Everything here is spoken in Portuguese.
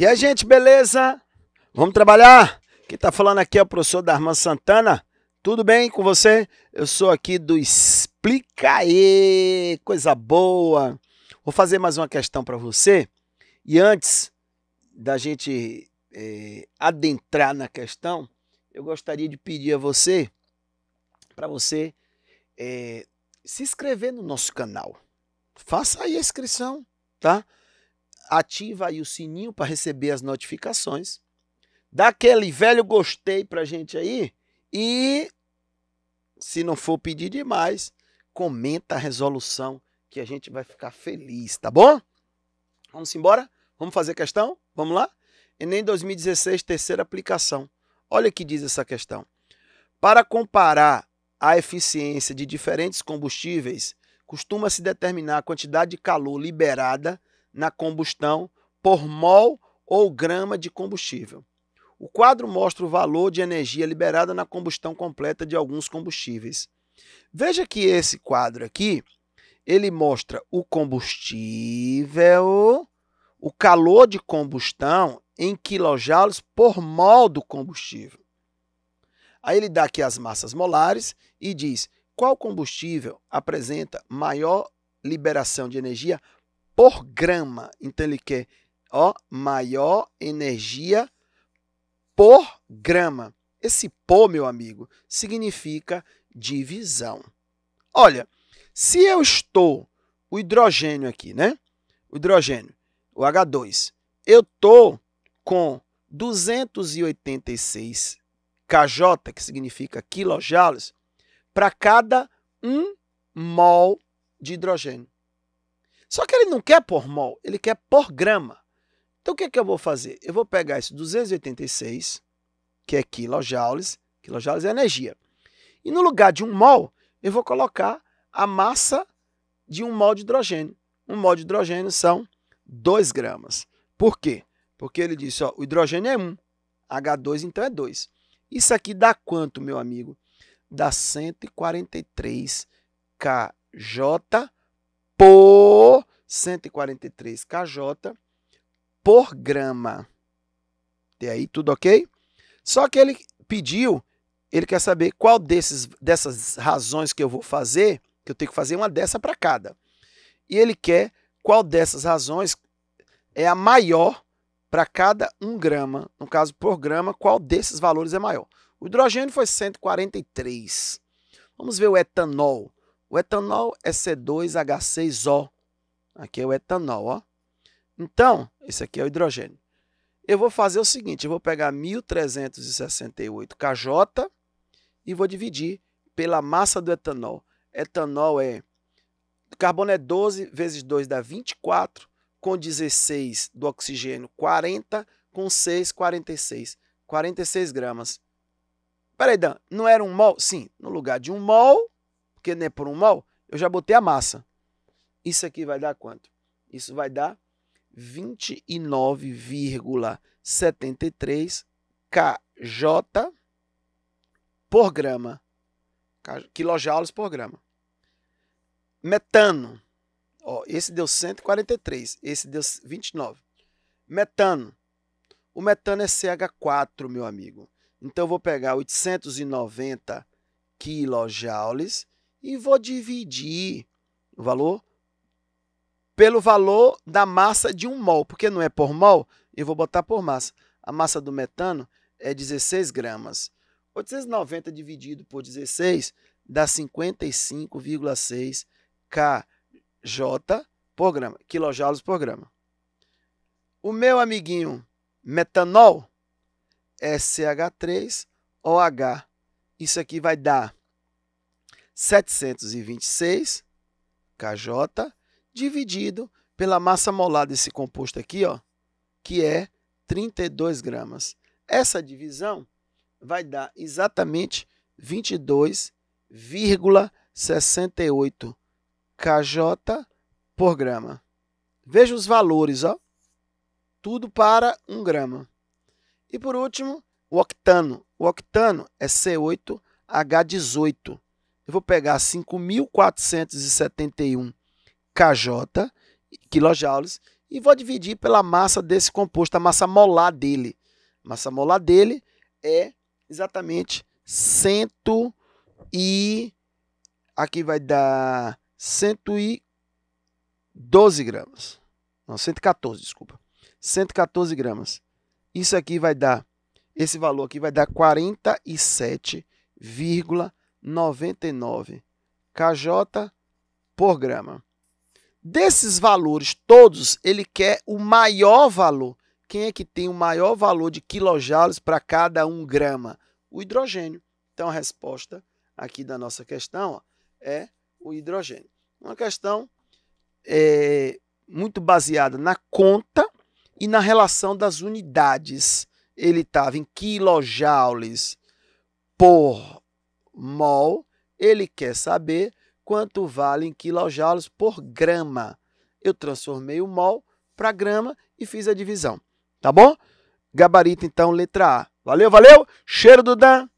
E a gente, beleza? Vamos trabalhar? Quem está falando aqui é o professor Darman Santana. Tudo bem com você? Eu sou aqui do Explica E, coisa boa. Vou fazer mais uma questão para você. E antes da gente é, adentrar na questão, eu gostaria de pedir a você, para você, é, se inscrever no nosso canal. Faça aí a inscrição, tá? ativa aí o sininho para receber as notificações. Dá aquele velho gostei para gente aí e, se não for pedir demais, comenta a resolução que a gente vai ficar feliz, tá bom? Vamos embora? Vamos fazer questão? Vamos lá? Enem 2016, terceira aplicação. Olha o que diz essa questão. Para comparar a eficiência de diferentes combustíveis, costuma-se determinar a quantidade de calor liberada na combustão por mol ou grama de combustível. O quadro mostra o valor de energia liberada na combustão completa de alguns combustíveis. Veja que esse quadro aqui, ele mostra o combustível, o calor de combustão em quilojoules por mol do combustível. Aí ele dá aqui as massas molares e diz qual combustível apresenta maior liberação de energia por grama. Então ele quer ó, maior energia por grama. Esse por, meu amigo, significa divisão. Olha, se eu estou o hidrogênio aqui, né? O hidrogênio, o H2. Eu estou com 286 kJ, que significa quilojoules, para cada 1 mol de hidrogênio. Só que ele não quer por mol, ele quer por grama. Então o que, é que eu vou fazer? Eu vou pegar esse 286, que é quilojoules, quilojoules é energia. E no lugar de um mol, eu vou colocar a massa de um mol de hidrogênio. Um mol de hidrogênio são 2 gramas. Por quê? Porque ele disse, ó, o hidrogênio é 1, H2 então é 2. Isso aqui dá quanto, meu amigo? Dá 143 KJ por 143 KJ por grama. E aí, tudo ok? Só que ele pediu, ele quer saber qual desses, dessas razões que eu vou fazer, que eu tenho que fazer uma dessa para cada. E ele quer qual dessas razões é a maior para cada 1 grama. No caso, por grama, qual desses valores é maior. O hidrogênio foi 143. Vamos ver o etanol. O etanol é C2H6O. Aqui é o etanol, ó. Então, esse aqui é o hidrogênio. Eu vou fazer o seguinte, eu vou pegar 1368 KJ e vou dividir pela massa do etanol. Etanol é carbono é 12 vezes 2 dá 24, com 16 do oxigênio 40, com 6 46, 46 gramas. Peraí, Dan, não era um mol? Sim, no lugar de um mol, porque nem é por um mol, eu já botei a massa. Isso aqui vai dar quanto? Isso vai dar 29,73 kJ por grama. Quilojoules por grama. Metano. Ó, esse deu 143, esse deu 29. Metano. O metano é CH4, meu amigo. Então, eu vou pegar 890 quilojoules e vou dividir o valor pelo valor da massa de um mol, porque não é por mol, eu vou botar por massa. A massa do metano é 16 gramas. 890 dividido por 16 dá 55,6 kJ por grama, quilojoules por grama. O meu amiguinho metanol é CH3OH. Isso aqui vai dar 726 kJ dividido pela massa molar desse composto aqui, ó, que é 32 gramas. Essa divisão vai dar exatamente 22,68 kJ por grama. Veja os valores, ó. Tudo para 1 grama. E por último, o octano. O octano é C8H18. Eu vou pegar 5.471 KJ, quilojoules, e vou dividir pela massa desse composto, a massa molar dele. A massa molar dele é exatamente 100 e aqui vai dar 112 gramas. Não, 114, desculpa. 114 gramas. Isso aqui vai dar, esse valor aqui vai dar 47,99 kJ por grama. Desses valores todos, ele quer o maior valor. Quem é que tem o maior valor de quilojoules para cada um grama? O hidrogênio. Então, a resposta aqui da nossa questão ó, é o hidrogênio. Uma questão é, muito baseada na conta e na relação das unidades. Ele estava em quilojoules por mol. Ele quer saber quanto vale em quilojoules por grama. Eu transformei o mol para grama e fiz a divisão, tá bom? Gabarito, então, letra A. Valeu, valeu! Cheiro do Dan!